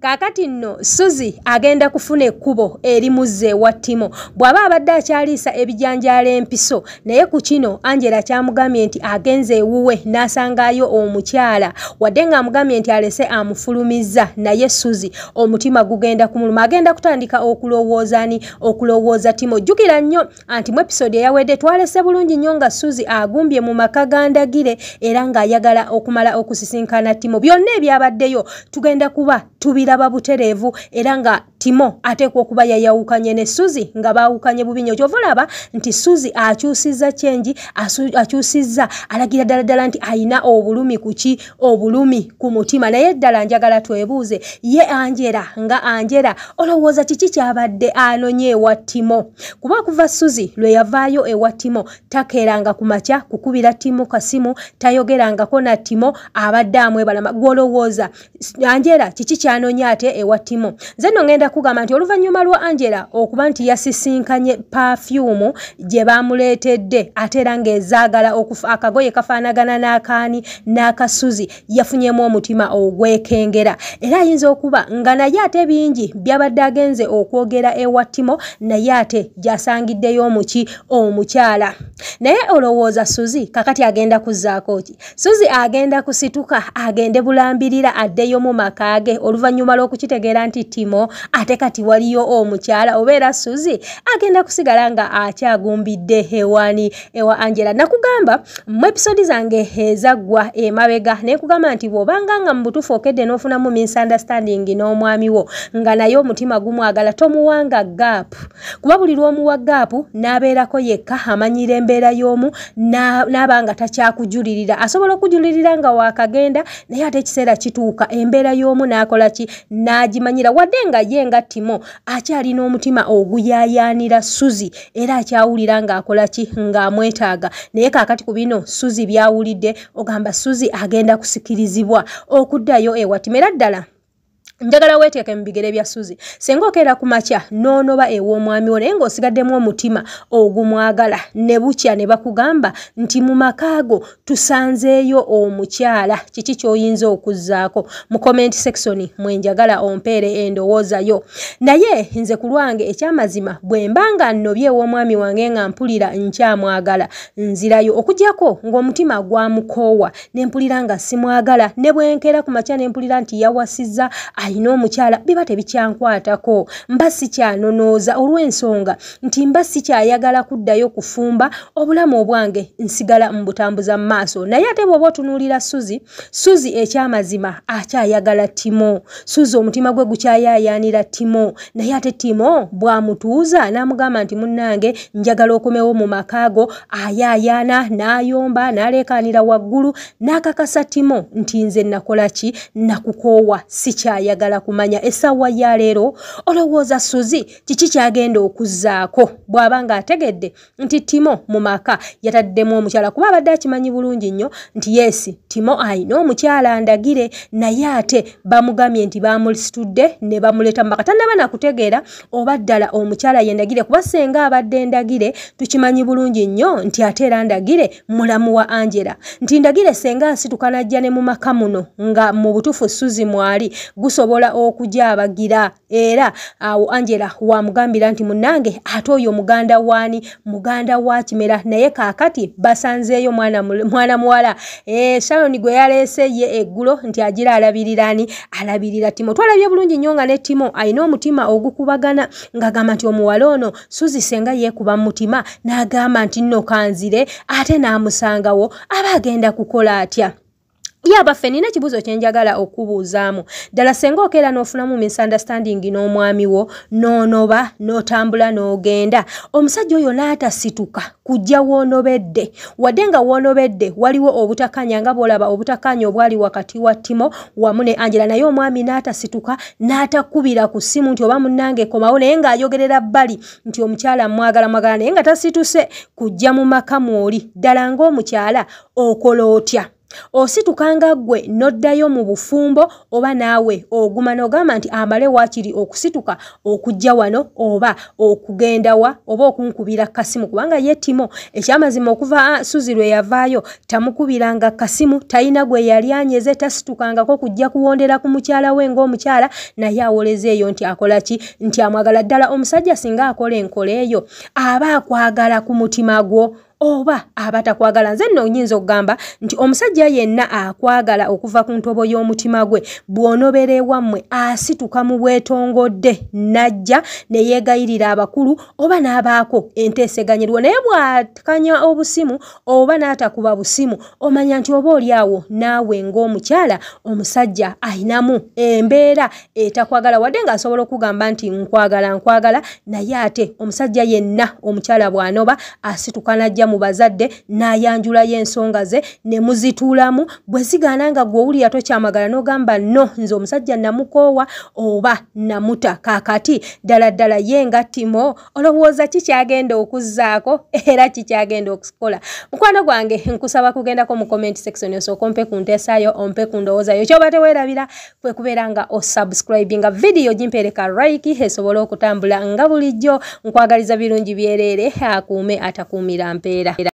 kakati nno suzi agenda kufuna ekkubo erimuze wa timo bw'aba abadde akyaliisa ebijanjaalo empiso naye ku kino angela kyamugambye nti agenze ewuwe n'asangayo omukyala wadde ng'amugambye nti alese amufulumizza naye suzi omutima gugenda kumuluma agenda kutandika okulowoozani okulowooza timo jjukira nnyo anti mu episode eyawedde twalese bulungi nnyo nga suzi agumbye mu maka gandagire era ng'ayagala okumala okusisinkana timo byonna ebyabaddeyo tugenda kuba tubiraba butereevu era nga Timo ateekwa okuba yayawukanye ne Suzi nga baawukanye bubinyo kyovalaba nti Suzi akyusizza kyenji akyusizza alagira ddala ddala nti ayina obulumi ku ki obulumi ku mutima naye ddala njagala twebuuze ye Angela nga Angela olowooza kiki kyabadde anonye ewa Timo kuba kuva Suzi lwe yavaayo ewa Timo takeranga ku makya kukubira Timo kasimu tayogerangako na Timo abadde amwebalama gw'olowooza Angela kiki kyanonye ate ewa Timo nze nongenda yakugamba nti oluvannyuma lwa angela okuba nti yasisinkanye pafyumu gye bamuleetedde ate era ng'ezaagala okufa akagoye kafaanagana n'akaani n'akasuzi yafunyemu omutima ogwekengera era ayinza okuba nga naye ate bingi byabadde agenze okwogera ewa timo naye ate gy'asangiddeyo omuki omukyala naye olowooza suzi kakati agenda kuzzaako ki suzi agenda kusituka agende bulambirira addeyo mu makage oluvannyuma lw'okukitegeera nti timo ate kati waliyo omukyala obeera suzi agenda kusigala nga akyagumbidde hewani ewa angela nakugamba mu episodi zange ezaggwa emabega nekugamba nti bwobanga nga mubutufu okedde n'ofunamu misunderstanding n'omwami wo nga naye omutima gumwagala tomuwanga gaapu kuba buli lwomuwa gaapu n'abeerako yekka amanyira embeera y'omu n'aba nga takyakujulirira asobola okujulirira nga waakagenda naye ate ekiseera kituuka embeera y'omu n'akola ki n'agimanyira wadde nga ye nga timo akyalina omutima oguyayaanira suzi era akyawulira ng'akola ki ng'amwetaaga naye kaakati ku bino suzi by'awulidde ogamba suzi agenda kusikirizibwa okuddayo ewatimo era ddala njagala weteeke mu bigere bya suzi singa okeera ku makya n'onoba ew'omwami wo naye ng'osigaddemu omutima ogumwagala ne bukya ne bakugamba nti mu maka go tusanzeeyo omukyala kiki ky'oyinza okuzzaako mu comment sectioni mwe njagala ompeere endowooza yo naye nze ku lwange ekyamazima bwe mba nga nnobye ew'omwami wange nga mpulira nkyamwagala nzirayo okugyako ng'omutima gwamukoowa ne mpulira nga simwagala ne bwenkeera ku makya ne mpulira nti yawasizza alina omukyala biba tebikyankwatako mba sikyanonooza olw'ensonga nti mba sikyayagala kuddayo kufumba obulamu obwange nsigala mu butambuza mu maaso naye ate bw'oba otunuulira suzi suzi ekyamazima akyayagala timo suzi omutima gwe gukyayayanira timo naye ate timo bw'amutuuza n'amugamba nti munnange njagala okomewo mu maka go ayayaana n'ayomba n'aleekaanira waggulu n'akakasa timo nti nze nnakola ki nakukoowa sikyayagala njagala kumanya essaawa ya leero olowooza suzi kiki kyagenda okuzzaako bw'aba ng'ategedde nti timo mu maka yataddemu omukyala kuba abadde akimanyi bulungi nnyo nti yesi timo ayina omukyala andagire naye ate bamugambye nti baamusitudde ne bamuleeta mu maka tannaba nakutegeera oba ddala omukyala ye ndagire kuba senga abadde endagire tukimanyi bulungi nnyo nti ate era ndagire mulamu wa angela nti ndagire senga asitukanajja ne mu maka muno nga mu butufu suzi mwali guso tusobola okujabagira era awo angela wamugambira nti munange ate oyo muganda waani muganda wa kimera naye kaakati basanzeeyo mwana muwala e, saloni gwe yaleese ye eggulo nti agira alabirirani alabirira timo twalabye bulungi nnyo nga ne timo alina omutima ogukubagana ngaagamba nti omuwala ono suzisenga yeekuba mutima n'agamba nti nno kanzire ate n'amusangawo aba agenda kukola atya yabaffe nina ekibuuzo kyenjagala okubuuzaamu ddala senga okeera n'ofunamu misunderstanding n'omwami wo noonoba n'otambula n'ogenda omusajja oyo n'atasituka kujja w'onobedde wadde nga w'onobedde waliwo obutakanya nga bw'olaba obutakanya obwali wakati wa timo wamu ne angela naye omwami n'atasituka n'atakubira ku ssimu nti oba munnange komawo naye ng'ayogerera bbali nti omukyala mwagala mwagala naye nga tasituse kujja mu maka mwoli ddala ng'omukyala okola otya Ositukanga gwe noddayo mu bufumbo oba naawe oguma n'ogamba nti amale waakiri okusituka okujja wano oba okugenda wa oba okunkubira kasimu kubanga yettimo ekyamazima okuva suzi lwe yavaayo tamukubiranga kasimu tayina gwe yali anyeze tasitukangako kujja kuwondera ku mukyala we ng'omukyala naye awoleza eyo nti akola ki nti amwagala ddala omusajja singa akola enkola eyo aba akwagala ku mutima gwo oba abatakwagala nze nno nyinza okugamba nti omusajja yenna akwagala okuva ku ntobo y'omutima gwe bw'onobera ewammwe asituka mu bwetongodde najja ne yeegayirira abakulu oba n'abaako enteeseganyirwo naye bw'atkanya obusimu oba n'atakuba busimu omanya nti oba oli awo naawe ng'omukyala omusajja ayinamu embeera etakwagala wadde ng'asobola okugamba nti nkwagala nkwagala naye ate omusajja yenna omukyala bw'anoba asituka najja mu bazadde n'ayanjula y'ensonga ze ne muzituulamu bwe zigaana nga gw'owulira tokyamagala n'ogamba no nze omusajja namukoowa oba namuta kaakati ddala ddala ye nga timo olowooza kikyagenda okuzzaako era kikyagenda okukola mukwano gwange nkusaba kugendako mu comment section osooka ompe ku nteesayo ompe ku ndowoozayo kyoba teweerabira kwe kubeera nga osubscribinga vidiyo gimpereka liki esobole okutambula nga bulijjo nkwagaliza birungi byereere akuume atakuumira mpe era, era